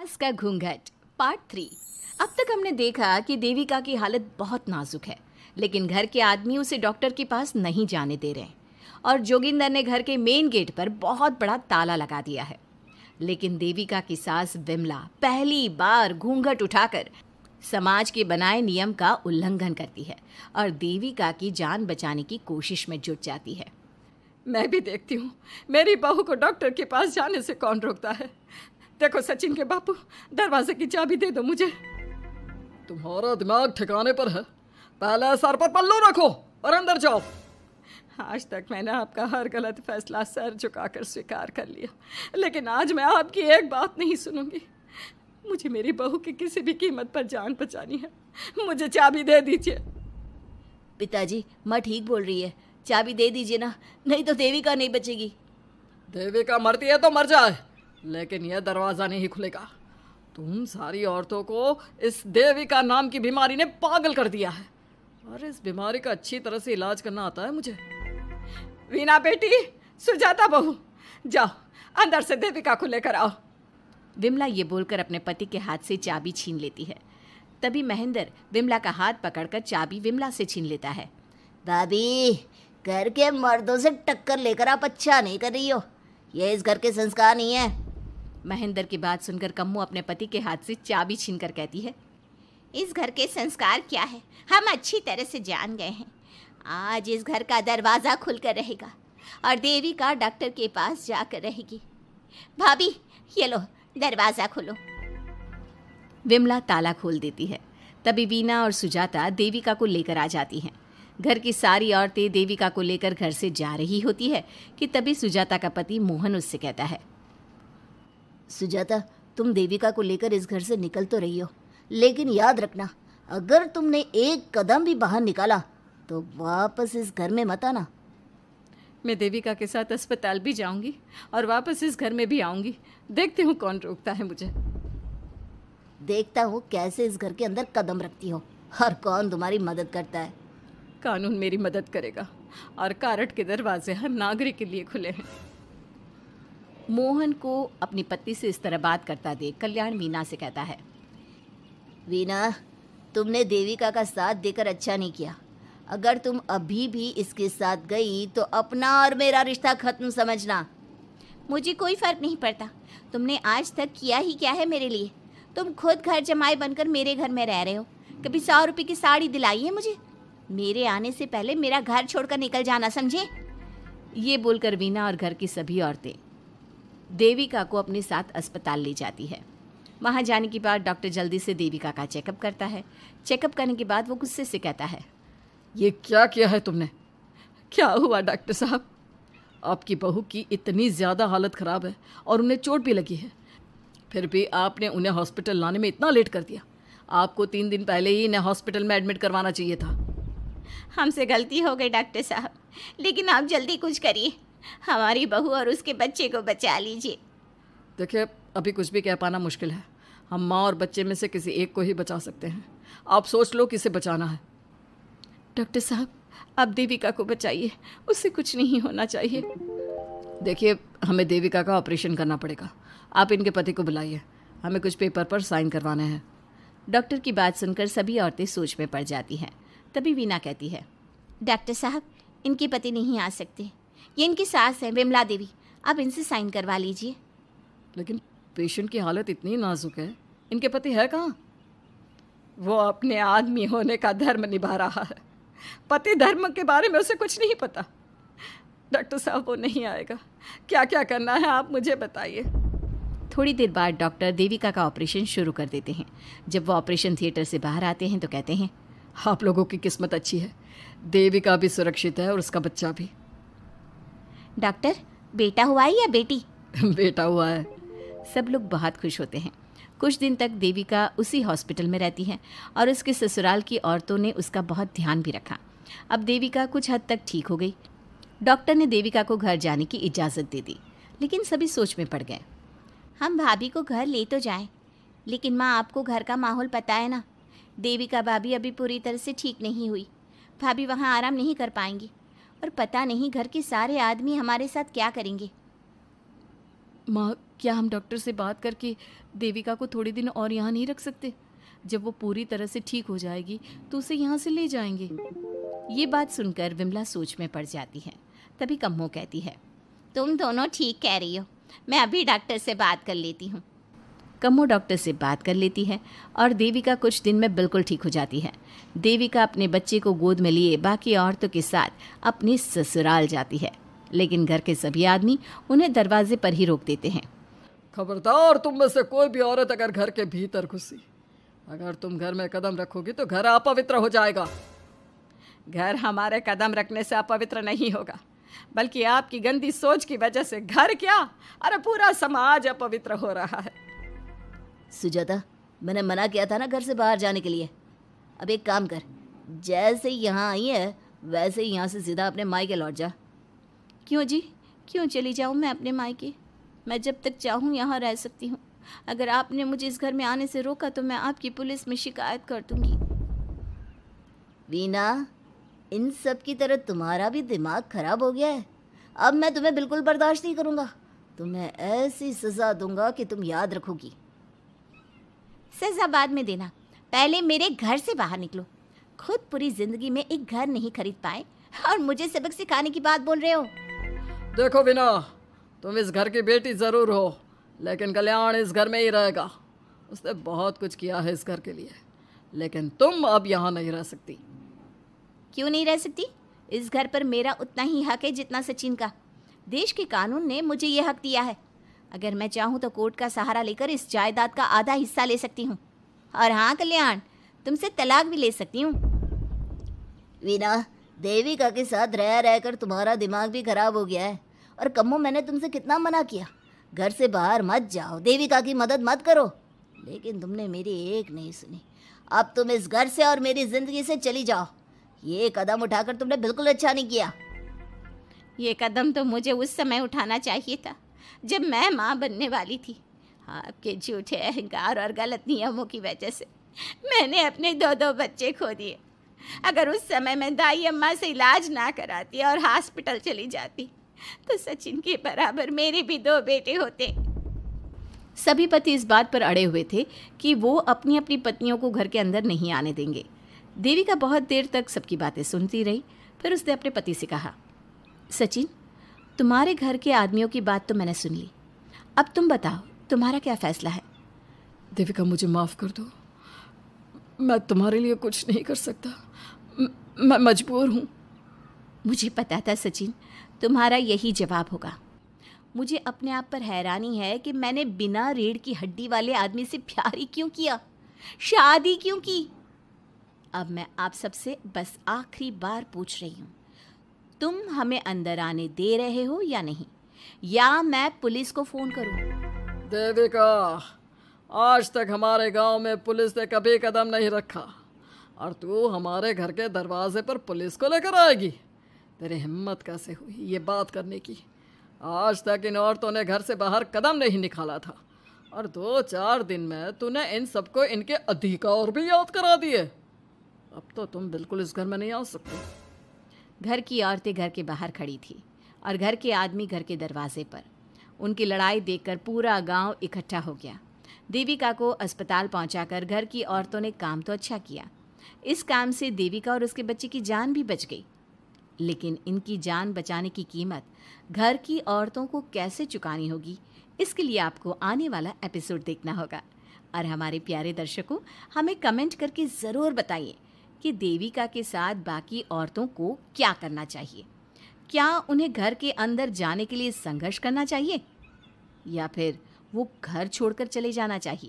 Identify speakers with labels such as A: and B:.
A: सास का घूंघट पार्ट थ्री अब तक हमने देखा कि देविका की हालत बहुत नाजुक है लेकिन घर के आदमी उसे डॉक्टर के पास नहीं जाने दे रहे और जोगिंदर ने घर के मेन गेट पर बहुत बड़ा ताला लगा दिया है लेकिन देविका की सास विमला पहली बार घूंघट उठाकर समाज के बनाए नियम का उल्लंघन करती है और देविका की जान बचाने की कोशिश में जुट जाती है मैं भी देखती हूँ मेरी बहू को डॉक्टर के पास जाने से कौन रोकता है देखो सचिन के बापू दरवाजे की चाबी दे दो मुझे तुम्हारा दिमाग ठिकाने पर है पहले सर पर पल्लू रखो और अंदर जाओ आज तक मैंने आपका हर गलत फैसला सर झुकाकर स्वीकार कर लिया लेकिन आज मैं आपकी एक बात नहीं सुनूंगी मुझे मेरी बहू की किसी भी कीमत पर जान बचानी है मुझे चाबी दे दीजिए पिताजी मैं ठीक बोल रही है चाबी दे दीजिए ना नहीं तो देवी का नहीं बचेगी देवी का मरती है तो मर जाए लेकिन यह दरवाज़ा नहीं खुलेगा तुम सारी औरतों को इस देवी का नाम की बीमारी ने पागल कर दिया है और इस बीमारी का अच्छी तरह से इलाज करना आता है मुझे वीना बेटी सुजाता बहू जाओ अंदर से देविका को लेकर आओ विमला ये बोलकर अपने पति के हाथ से चाबी छीन लेती है तभी महेंद्र विमला का हाथ पकड़कर चाबी विमला से छीन लेता है दादी घर के मर्दों से टक्कर लेकर आप अच्छा नहीं कर रही हो ये इस घर के संस्कार नहीं है महेंद्र की बात सुनकर कम्मू अपने पति के हाथ से चाबी छीनकर कहती है इस घर के संस्कार क्या है हम अच्छी तरह से जान गए हैं आज इस घर का दरवाज़ा खुलकर रहेगा और देवी का डॉक्टर के पास जाकर रहेगी भाभी ये लो दरवाज़ा खोलो विमला ताला खोल देती है तभी वीना और सुजाता देविका को लेकर आ जाती हैं घर की सारी औरतें देविका को लेकर घर से जा रही होती है कि तभी सुजाता का पति मोहन उससे कहता है सुजाता तुम देविका को लेकर इस घर से निकल तो रही हो लेकिन याद रखना अगर तुमने एक कदम भी बाहर निकाला तो वापस इस घर में मत आना मैं देविका के साथ अस्पताल भी जाऊंगी और वापस इस घर में भी आऊंगी देखती हूँ कौन रोकता है मुझे देखता हूँ कैसे इस घर के अंदर कदम रखती हो और कौन तुम्हारी मदद करता है कानून मेरी मदद करेगा और कारट के दरवाजे हर नागरिक के लिए खुले हैं मोहन को अपनी पत्नी से इस तरह बात करता देख कल्याण मीना से कहता है वीना तुमने देविका का साथ देकर अच्छा नहीं किया अगर तुम अभी भी इसके साथ गई तो अपना और मेरा रिश्ता खत्म समझना मुझे कोई फर्क नहीं पड़ता तुमने आज तक किया ही क्या है मेरे लिए तुम खुद घर जमाए बनकर मेरे घर में रह रहे हो कभी सौ रुपये की साड़ी दिलाई है मुझे मेरे आने से पहले मेरा घर छोड़कर निकल जाना समझे ये बोलकर वीना और घर की सभी औरतें देविका को अपने साथ अस्पताल ले जाती है वहाँ जाने के बाद डॉक्टर जल्दी से देविका का चेकअप करता है चेकअप करने के बाद वो गुस्से से कहता है ये क्या किया है तुमने क्या हुआ डॉक्टर साहब आपकी बहू की इतनी ज़्यादा हालत ख़राब है और उन्हें चोट भी लगी है फिर भी आपने उन्हें हॉस्पिटल लाने में इतना लेट कर दिया आपको तीन दिन पहले ही इन्हें हॉस्पिटल में एडमिट करवाना चाहिए था हमसे गलती हो गई डॉक्टर साहब लेकिन आप जल्दी कुछ करिए हमारी बहू और उसके बच्चे को बचा लीजिए देखिए अभी कुछ भी कह पाना मुश्किल है हम माँ और बच्चे में से किसी एक को ही बचा सकते हैं आप सोच लो किसे बचाना है डॉक्टर साहब आप देविका को बचाइए उससे कुछ नहीं होना चाहिए देखिए हमें देविका का ऑपरेशन करना पड़ेगा आप इनके पति को बुलाइए हमें कुछ पेपर पर साइन करवाना है डॉक्टर की बात सुनकर सभी औरतें सोच में पड़ जाती हैं तभी वीना कहती है डॉक्टर साहब इनके पति नहीं आ सकते ये इनकी सास है विमला देवी आप इनसे साइन करवा लीजिए लेकिन पेशेंट की हालत इतनी नाजुक है इनके पति है कहाँ वो अपने आदमी होने का धर्म निभा रहा है पति धर्म के बारे में उसे कुछ नहीं पता डॉक्टर साहब वो नहीं आएगा क्या क्या करना है आप मुझे बताइए थोड़ी देर बाद डॉक्टर देविका का ऑपरेशन शुरू कर देते हैं जब वो ऑपरेशन थिएटर से बाहर आते हैं तो कहते हैं आप लोगों की किस्मत अच्छी है देविका भी सुरक्षित है और उसका बच्चा भी डॉक्टर बेटा हुआ है या बेटी बेटा हुआ है सब लोग बहुत खुश होते हैं कुछ दिन तक देविका उसी हॉस्पिटल में रहती है और उसके ससुराल की औरतों ने उसका बहुत ध्यान भी रखा अब देविका कुछ हद तक ठीक हो गई डॉक्टर ने देविका को घर जाने की इजाज़त दे दी लेकिन सभी सोच में पड़ गए हम भाभी को घर ले तो जाएं, लेकिन माँ आपको घर का माहौल पता है ना देविका भाभी अभी पूरी तरह से ठीक नहीं हुई भाभी वहाँ आराम नहीं कर पाएंगी और पता नहीं घर के सारे आदमी हमारे साथ क्या करेंगे माँ क्या हम डॉक्टर से बात करके देविका को थोड़े दिन और यहाँ नहीं रख सकते जब वो पूरी तरह से ठीक हो जाएगी तो उसे यहाँ से ले जाएंगे ये बात सुनकर विमला सोच में पड़ जाती है तभी कम्मो कहती है तुम दोनों ठीक कह रही हो मैं अभी डॉक्टर से बात कर लेती हूँ कमो डॉक्टर से बात कर लेती है और देविका कुछ दिन में बिल्कुल ठीक हो जाती है देविका अपने बच्चे को गोद में लिए बाकी औरतों के साथ अपने ससुराल जाती है लेकिन घर के सभी आदमी उन्हें दरवाजे पर ही रोक देते हैं खबरदार तुम में से कोई भी औरत अगर घर के भीतर घुसी अगर तुम घर में कदम रखोगी तो घर अपवित्र हो जाएगा घर हमारे कदम रखने से अपवित्र नहीं होगा बल्कि आपकी गंदी सोच की वजह से घर क्या अरे पूरा समाज अपवित्र हो रहा है सुजाता मैंने मना किया था ना घर से बाहर जाने के लिए अब एक काम कर जैसे यहाँ आई है वैसे ही यहाँ से सीधा अपने मायके लौट जा क्यों जी क्यों चली जाऊँ मैं अपने मायके मैं जब तक चाहूँ यहाँ रह सकती हूँ अगर आपने मुझे इस घर में आने से रोका तो मैं आपकी पुलिस में शिकायत कर दूंगी वीना इन सब की तरह तुम्हारा भी दिमाग खराब हो गया है अब मैं तुम्हें बिल्कुल बर्दाश्त नहीं करूँगा तुम्हें ऐसी सज़ा दूंगा कि तुम याद रखोगी सजाबाद में देना पहले मेरे घर से बाहर निकलो खुद पूरी जिंदगी में एक घर नहीं खरीद पाए और मुझे सबक सिखाने की बात बोल रहे हो देखो बिना तुम इस घर की बेटी ज़रूर हो लेकिन कल्याण इस घर में ही रहेगा उसने बहुत कुछ किया है इस घर के लिए लेकिन तुम अब यहाँ नहीं रह सकती क्यों नहीं रह सकती इस घर पर मेरा उतना ही हक है जितना सचिन का देश के कानून ने मुझे यह हक दिया है अगर मैं चाहूँ तो कोर्ट का सहारा लेकर इस जायदाद का आधा हिस्सा ले सकती हूँ और हाँ कल्याण तुमसे तलाक भी ले सकती हूँ वीना देविका के साथ रह रह कर तुम्हारा दिमाग भी खराब हो गया है और कमो मैंने तुमसे कितना मना किया घर से बाहर मत जाओ देविका की मदद मत करो लेकिन तुमने मेरी एक नहीं सुनी अब तुम इस घर से और मेरी ज़िंदगी से चली जाओ ये कदम उठाकर तुमने बिल्कुल अच्छा नहीं किया ये कदम तो मुझे उस समय उठाना चाहिए था जब मैं माँ बनने वाली थी आपके झूठे अहंकार और गलत नियमों की वजह से मैंने अपने दो दो बच्चे खो दिए अगर उस समय मैं दाई अम्मा से इलाज ना कराती और हॉस्पिटल चली जाती तो सचिन के बराबर मेरे भी दो बेटे होते सभी पति इस बात पर अड़े हुए थे कि वो अपनी अपनी पत्नियों को घर के अंदर नहीं आने देंगे देवी का बहुत देर तक सबकी बातें सुनती रही फिर उसने अपने पति से कहा सचिन तुम्हारे घर के आदमियों की बात तो मैंने सुन ली अब तुम बताओ तुम्हारा क्या फैसला है देविका मुझे माफ़ कर दो मैं तुम्हारे लिए कुछ नहीं कर सकता मैं मजबूर हूँ मुझे पता था सचिन तुम्हारा यही जवाब होगा मुझे अपने आप पर हैरानी है कि मैंने बिना रीढ़ की हड्डी वाले आदमी से प्यार ही क्यों किया शादी क्यों की अब मैं आप सबसे बस आखिरी बार पूछ रही हूँ तुम हमें अंदर आने दे रहे हो या नहीं या मैं पुलिस को फोन करूं देविका आज तक हमारे गांव में पुलिस ने कभी कदम नहीं रखा और तू हमारे घर के दरवाजे पर पुलिस को लेकर आएगी तेरे हिम्मत कैसे हुई ये बात करने की आज तक इन औरतों ने घर से बाहर कदम नहीं निकाला था और दो चार दिन में तूने इन सबको इनके अधिकार भी याद करा दिए अब तो तुम बिल्कुल इस घर में नहीं आ सकते घर की औरतें घर के बाहर खड़ी थी और घर के आदमी घर के दरवाजे पर उनकी लड़ाई देखकर पूरा गांव इकट्ठा हो गया देविका को अस्पताल पहुंचाकर घर की औरतों ने काम तो अच्छा किया इस काम से देविका और उसके बच्चे की जान भी बच गई लेकिन इनकी जान बचाने की कीमत घर की औरतों को कैसे चुकानी होगी इसके लिए आपको आने वाला एपिसोड देखना होगा और हमारे प्यारे दर्शकों हमें कमेंट करके ज़रूर बताइए कि देविका के साथ बाकी औरतों को क्या करना चाहिए क्या उन्हें घर के अंदर जाने के लिए संघर्ष करना चाहिए या फिर वो घर छोड़कर चले जाना चाहिए